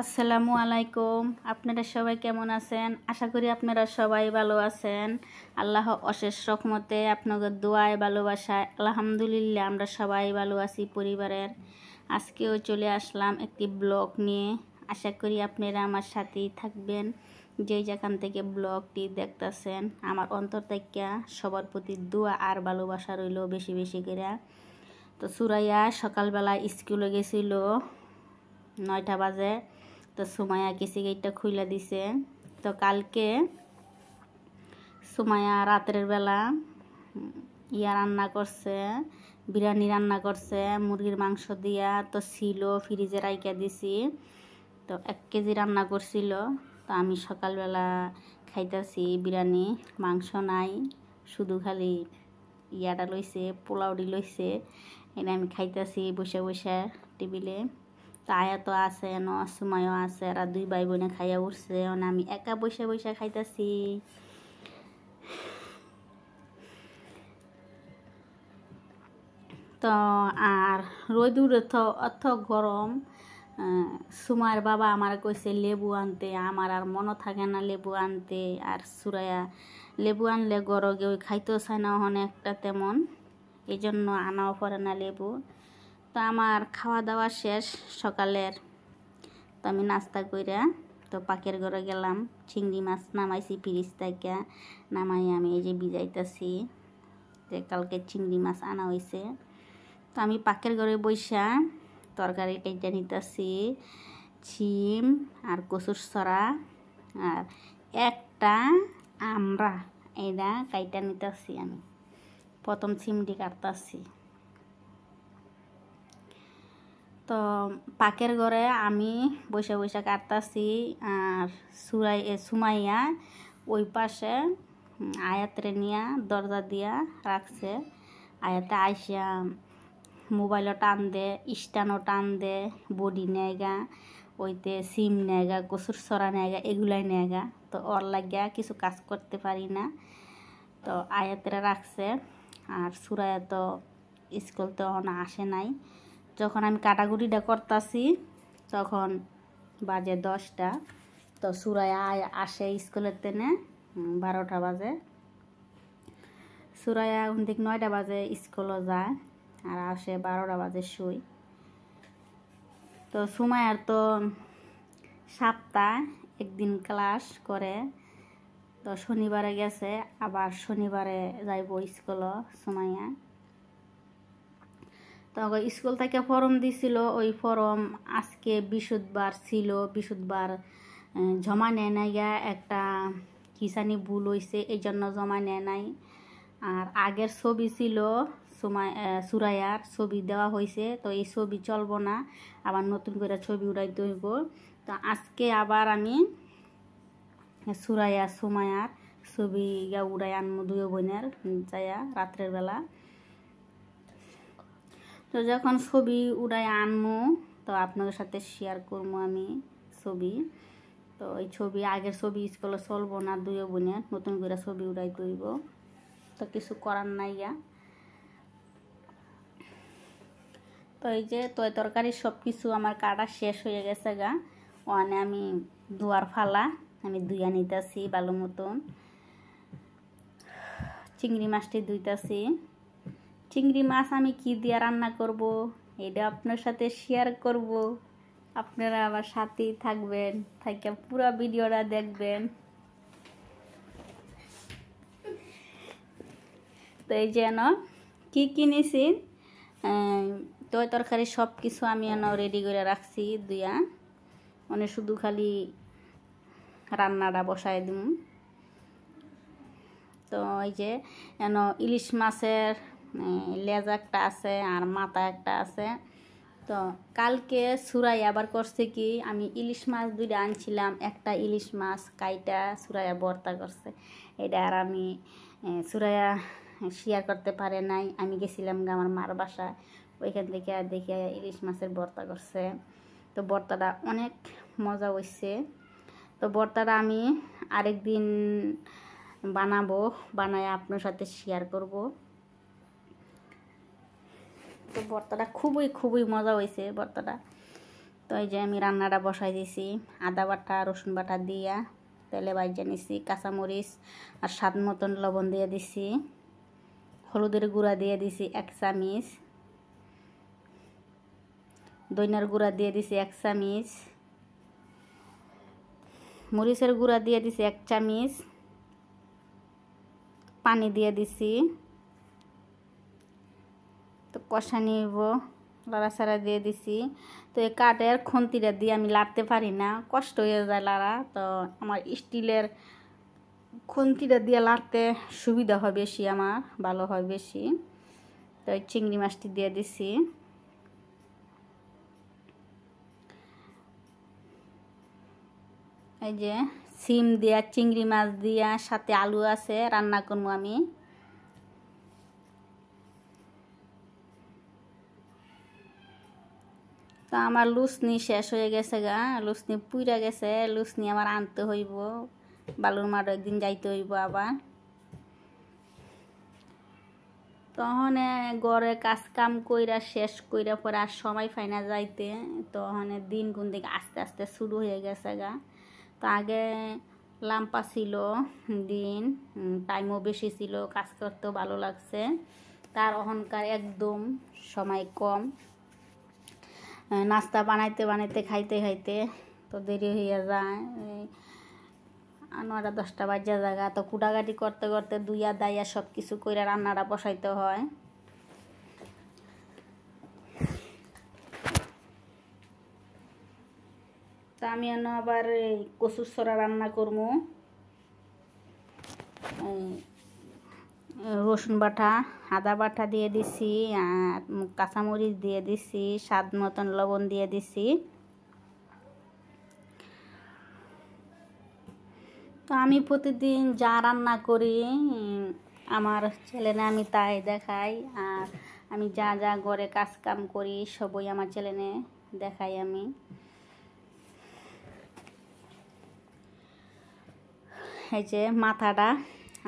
আসসালামু আলাইকুম আপনারা সবাই কেমন আছেন আশা করি আপনারা সবাই ভালো আছেন আল্লাহ অশেষ রকমতে আপনাদের দোয়ায় ভালোবাসায় আলহামদুলিল্লাহ আমরা সবাই ভালো আছি পরিবারের আজকেও চলে আসলাম একটি ব্লগ নিয়ে আশা করি আপনারা আমার সাথেই থাকবেন যেই যেখান থেকে ব্লগটি দেখতেছেন আমার অন্তর থেকে সবার প্রতি দোয়া আর ভালোবাসা রইল বেশি বেশি করে তো সুরাইয়া সকালবেলা স্কুলে গেছিল নয়টা বাজে তো সুমায়া কেসি গেটটা খুইলা দিছে তো কালকে সুমায়া রাতের বেলা ইয়া রান্না করছে বিরিয়ানি রান্না করছে মুরগির মাংস দিয়া তো ছিল ফ্রিজে রাইকা দিছি তো এক কেজি রান্না করছিল তো আমি সকালবেলা খাইতেছি বিরিয়ানি মাংস নাই শুধু খালি ইয়াটা লইছে পোলাউডি লইছে এনে আমি খাইতেছি বসে বসে টেবিলে তায়া তো আছে ন সুমায়ও আছে এরা দুই ভাই বোনে খাইয়া উঠছে না আমি একা বৈশা বৈশা খাইতেছি তো আর রোদুর তো অত গরম সুমার বাবা আমার কইছে লেবু আনতে আমার আর মনও থাকে না লেবু আনতে আর সুরায়া লেবু আনলে গরগে ওই খাইতেও চায় না ওখানে একটা তেমন এই জন্য আনাও পরে না লেবু তো আমার খাওয়া দাওয়া শেষ সকালের তো আমি নাস্তা কইরা তো পাকের ঘরে গেলাম চিংড়ি মাছ নামাইছি ফ্রিজ থেকে নামাই আমি এই যে বিজাইতেছি যে কালকে চিংড়ি মাছ আনা হয়েছে তো আমি পাকের ঘরে বৈশা তরকারি কেটা নিতেছি ছিম আর কচুর সরা আর একটা আমরা এটা কাইটা নিতেছি আমি প্রথম ছিমটি কাটতেছি তো পাকের ঘরে আমি বৈশা বৈশা কাটতাছি আর সুরাই সুমাইয়া ওই পাশে আয়াতরে নিয়া দরজা দিয়া রাখছে আয়াতে আইসা মোবাইলও টান দে ইস্টানও টান দে বডি নেগা ওইতে সিম নেগা গোসুর সরা নেগা এগুলাই নেগা তো ওর লাগিয়া কিছু কাজ করতে পারি না তো আয়াতরে রাখছে আর সুরায়া তো স্কুল তো আসে নাই যখন আমি কাটাকুটিটা করতাছি তখন বাজে দশটা তো সুরায় আয় আসে স্কুলের তেনে বারোটা বাজে সুরাইয়া ওখান থেকে নয়টা বাজে স্কুলও যায় আর আসে বারোটা বাজে শুই তো সুমায়ার তো সাতটা একদিন ক্লাস করে তো শনিবারে গেছে আবার শনিবারে যাইব স্কুলও সুমাইয়া তখন স্কুল থেকে ফর্ম দিছিল ওই ফর্ম আজকে বিশুদবার ছিল বিশুদবার জমা নেয় নাই একটা কিসানি ভুল হয়েছে এই জন্য জমা নেয় নাই আর আগের ছবি ছিল সুরায়ার ছবি দেওয়া হয়েছে তো এই ছবি চলবো না আবার নতুন করে ছবি উড়াইতে হইব তো আজকে আবার আমি সুরাইয়া সুমায়ার ছবি উড়াই আনবো দুই বোনের যাইয়া রাত্রের বেলা তো যখন ছবি উড়াই আনমো তো আপনাদের সাথে শেয়ার করবো আমি ছবি তো এই ছবি আগের ছবি স্কুলে চলবো না দুয়ো বোনে নতুন করে ছবি উড়াই তুলব তো কিছু করার নাই ইয়া তো এই যে তৈ তরকারি সব কিছু আমার কাটা শেষ হয়ে গেছে গা ওয়ানে আমি দুয়ার ফালা আমি দুইয়া নিতেছি ভালো মতন চিংড়ি মাছটি ধুইতেছি চিংড়ি মাছ আমি কি দিয়ে রান্না করব এটা আপনার সাথে শেয়ার করব আপনারা আমার সাথেই থাকবেন থাকে পুরো ভিডিওটা দেখবেন তো এই যেন কী কিনেছি তো তরকারি সব কিছু আমি এন রেডি করে রাখছি দুইয়া মানে শুধু খালি রান্নাটা বসাই দিব তো এই যে এন ইলিশ মাছের লেজ একটা আছে আর মাথা একটা আছে তো কালকে সুরাই আবার করছে কি আমি ইলিশ মাছ দুইটা আনছিলাম একটা ইলিশ মাছ কাইটা সুরাইয়া বর্তা করছে এটা আর আমি সুরাইয়া শেয়ার করতে পারে নাই আমি গেছিলাম আমার মার বাসায় ওইখান থেকে আর দেখে ইলিশ মাছের বর্তা করছে তো বর্তাটা অনেক মজা হয়েছে তো বর্তাটা আমি আরেকদিন বানাবো বানায় আপনার সাথে শেয়ার করব তো বর্তাটা খুবই খুবই মজা হয়েছে বর্তাটা তো এই যে আমি রান্নাটা বসাই দিয়েছি আদা বাটা রসুন বাটা দিয়া তেলে বাইজা নিছি কাঁচামরিচ আর স্বাদ মতন লবণ দিয়ে দিছি হলুদের গুঁড়া দিয়ে দিছি এক চামিচ দইনার গুঁড়া দিয়ে দিছি এক চামিচ মরিচের গুঁড়া দিয়ে দিছি এক চামিচ পানি দিয়ে দিছি তো কষা নিব সারা দিয়ে দিছি তো এই কাঠের খুন্তিটা দিয়ে আমি লাড়তে পারি না কষ্ট হয়ে যায় লড়া তো আমার স্টিলের খুন্তিটা দিয়ে লাড়তে সুবিধা হয় বেশি আমার ভালো হয় বেশি তো চিংড়ি মাছটি দিয়ে দিছি এই যে সিম দিয়া চিংড়ি মাছ দিয়া সাথে আলু আছে রান্না করবো আমি তো আমার লুসনি শেষ হয়ে গেছে গা লুসনি পুইরা গেছে লুসনি আমার আনতে হইব বালুর মাঠ একদিন যাইতে হইব আবার তখন ঘরে কাজ কাম কইরা শেষ কইরা পরে আর সময় পাই না যাইতে তখন দিন কোন দিকে আস্তে আস্তে শুরু হয়ে গেছে গা তো আগে লাম্পা ছিল দিন টাইমও বেশি ছিল কাজ করতেও ভালো লাগছে তার অহংকার একদম সময় কম নাস্তা বানাইতে বানাইতে খাইতে খাইতে তো দেরি হইয়া যায় আনোয়ারা দশটা বাজার জায়গা তো কুটাকাটি করতে করতে দুইয়া দাইয়া সব কিছু করে রান্নাটা বসাইতে হয় তা আমি আবার এই কচুর সরা রান্না করবো রসুন বাটা আদা বাটা দিয়ে দিছি আর কাঁচামরিচ দিয়ে দিছি স্বাদ মতন লবণ দিয়ে দিছি তো আমি প্রতিদিন যা রান্না করি আমার চ্যানেলে আমি তাই দেখাই আর আমি যা যা ঘরে কাজ কাম করি সবই আমার ছেলেনে দেখাই আমি এই যে মাথাটা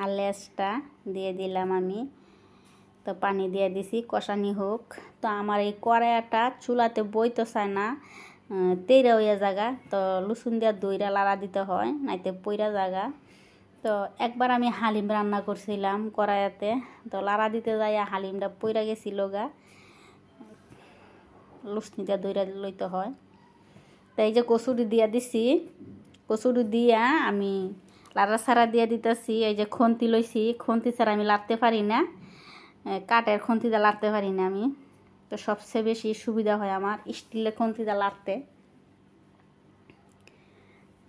আর লেসটা দিয়ে দিলাম আমি তো পানি দিয়ে দিছি কষানি হোক তো আমার এই কড়াইটা চুলাতে বইতে চায় না তেরা হইয়া জায়গা তো লুসুন দিয়া দইরা লাড়া দিতে হয় নাইতে পইরা জায়গা তো একবার আমি হালিম রান্না করছিলাম কড়াইতে তো লাড়া দিতে যাইয়া হালিমটা পইরা গেছিল গা দিয়ে দইরা লইতে হয় তো এই যে কচুরি দিয়া দিছি কচুরি দিয়া আমি লাড়া সারা দিয়ে দিতেছি এই যে খন্তি লইছি খন্তি ছাড়া আমি লাড়তে পারি না কাঠের খন্তিটা লাড়তে পারি না আমি তো সবচেয়ে বেশি সুবিধা হয় আমার স্টিলের খন্তিটা লাড়তে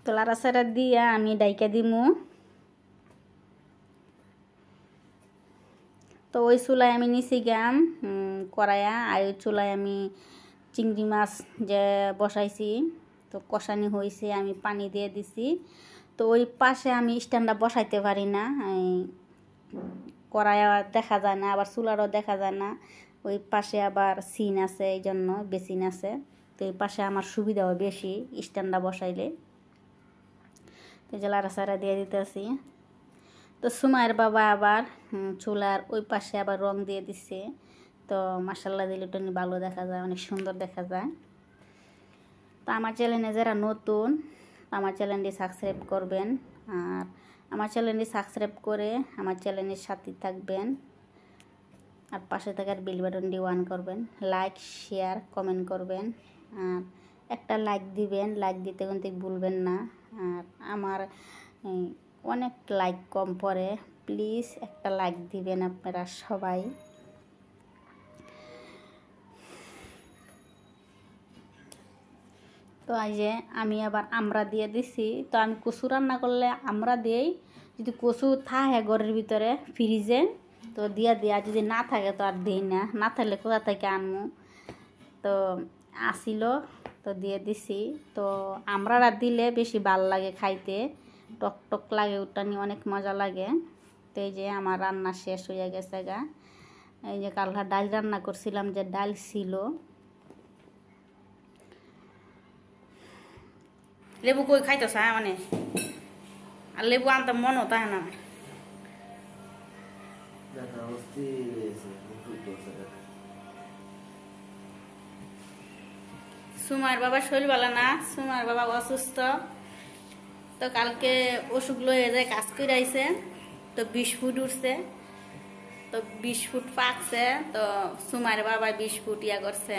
তো লাড়া সারা দিয়ে আমি ডাইকা দিমু তো ওই চুলায় আমি নিচে গেলাম কড়াইয়া আর ওই চুলায় আমি চিংড়ি মাছ যে বসাইছি তো কষানি হয়েছে আমি পানি দিয়ে দিছি তো ওই পাশে আমি স্ট্যান্ডটা বসাইতে পারি না কড়াই দেখা যায় না আবার চুলারও দেখা যায় না ওই পাশে আবার সিন আছে এই জন্য বেসিন আছে তো এই পাশে আমার সুবিধাও বেশি স্ট্যান্ডটা বসাইলে তো জেলারা সারা দিয়ে দিতেছি তো সুমায়ের বাবা আবার চুলার ওই পাশে আবার রং দিয়ে দিছে তো মাসাল্লা দিলে টনি ভালো দেখা যায় অনেক সুন্দর দেখা যায় তো আমার চ্যানেলে যারা নতুন আমার চ্যানেলটি সাবস্ক্রাইব করবেন আর আমার চ্যানেলটি সাবস্ক্রাইব করে আমার চ্যানেলের সাথে থাকবেন আর পাশে থাকার বিল বাটনটি ওয়ান করবেন লাইক শেয়ার কমেন্ট করবেন আর একটা লাইক দিবেন লাইক দিতে কিন্তু ভুলবেন না আর আমার অনেক লাইক কম পড়ে প্লিজ একটা লাইক দিবেন আপনারা সবাই তো এই যে আমি আবার আমরা দিয়ে দিছি তো আমি কচু রান্না করলে আমরা দিয়েই যদি কচু থাকে ঘরের ভিতরে ফ্রিজে তো দিয়া দিয়া যদি না থাকে তো আর দিই না না থাকলে কোথা থেকে আনমু তো আসিল তো দিয়ে দিছি তো আমরারা দিলে বেশি ভাল লাগে খাইতে টক টক লাগে উটানি অনেক মজা লাগে তো এই যে আমার রান্না শেষ হয়ে গেছে গা এই যে কালকা ডাল রান্না করছিলাম যে ডাল ছিল লেবু কই খাইতেছ হ্যাঁ মানে আর লেবু আনতে মনও তাই না সুমার বাবা শরীর বলা না সুমার বাবা অসুস্থ তো কালকে অসুখ লয়ে যায় কাজ করে আইছে তো বিশ ফুট উঠছে তো বিশ ফুট পাকছে তো সুমার বাবা বিশ ফুট ইয়া করছে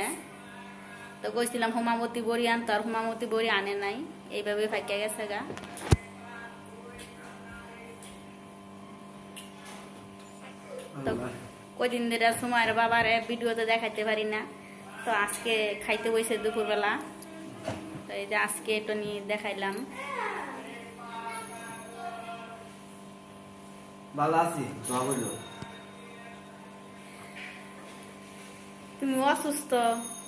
তো কইছিলাম হোমাবতী বড়ি আনতো আর হোমামতি বড়ি আনে নাই এইভাবে ফাঁকে গেছে গা তো কদিন ধরে সময়ের বাবার ভিডিও তো দেখাইতে পারি না তো আজকে খাইতে বসে দুপুরবেলা তো এই যে আজকে এটা নিয়ে দেখাইলাম তুমি অসুস্থ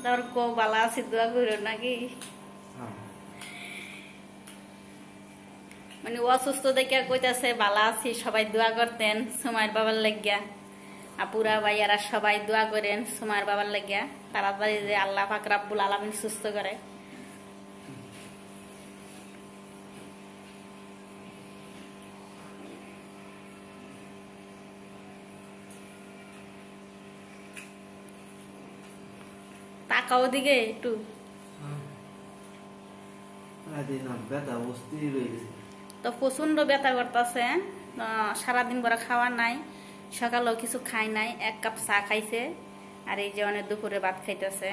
তারপর কো ভালো আছি দোয়া করো নাকি মানে অসুস্থ দেখে কইতাছে বালা আছি সবাই দোয়া করতেন সুমাইয়ের বাবার লাগিয়া আপুরা ভাইয়ারা সবাই দোয়া করেন সুমাইয়ের বাবার লাগিয়া তাড়াতাড়ি যে আল্লাহ ফাকরাবুল আলমিন সুস্থ করে তাকাও দিকে একটু আরে না ব্যথা অস্থির হয়ে গেছে তো প্রচণ্ড ব্যথা করতেছে সারাদিন বড় খাওয়া নাই সকালেও কিছু খাই নাই এক কাপ চা খাইছে আর এই যে অনেক দুপুরে ভাত খাইতেছে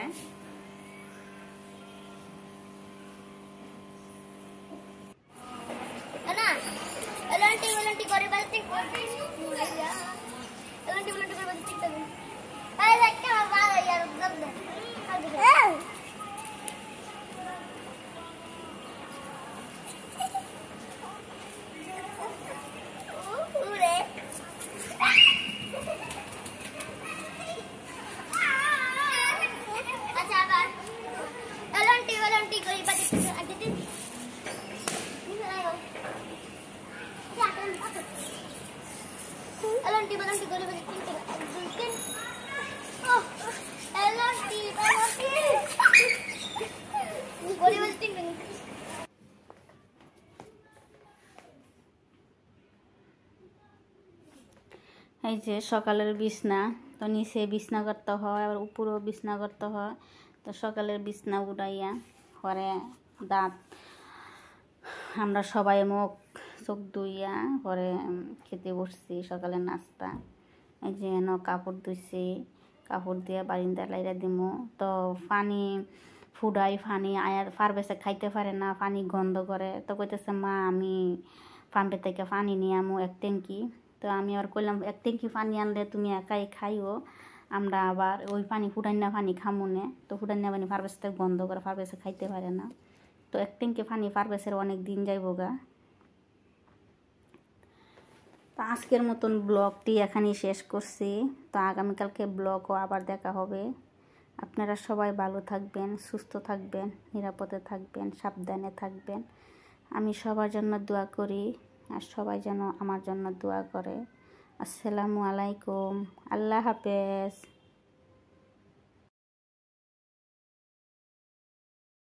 এই যে সকালের বিছনা তো নিচে বিছনা করতে হয় আবার উপরেও বিছনা করতে হয় তো সকালের বিছনা উড়াইয়া করে দাঁত আমরা সবাই মুখ চোখ ধুইয়া করে খেতে বসছি সকালের নাস্তা এই যে এন কাপড় ধুইছি কাপড় দিয়ে বারিন্দা লাইরা দিমু তো পানি ফুডাই পানি আয়ার ফারবেসে খাইতে পারে না পানি গন্ধ করে তো কইতেছে মা আমি পাম্পে থেকে পানি নিয়ে আমি এক ট্যাঙ্কি তো আমি আর করলাম এক ট্যাঙ্কি পানি আনলে তুমি একাই খাইও আমরা আবার ওই পানি ফুটান্না পানি খামুনে তো ফুটান্না পানি ফার্মেসিতে বন্ধ করে ফার্বেসে খাইতে পারে না তো এক ট্যাঙ্কি পানি ফার্বেসের অনেক দিন যাইব গা তো আজকের মতন ব্লগটি এখানেই শেষ করছি তো আগামীকালকে ব্লগও আবার দেখা হবে আপনারা সবাই ভালো থাকবেন সুস্থ থাকবেন নিরাপদে থাকবেন সাবধানে থাকবেন আমি সবার জন্য দোয়া করি আর সবাই যেন আমার জন্য দোয়া করে আসসালামু আলাইকুম আল্লাহ হাফেজ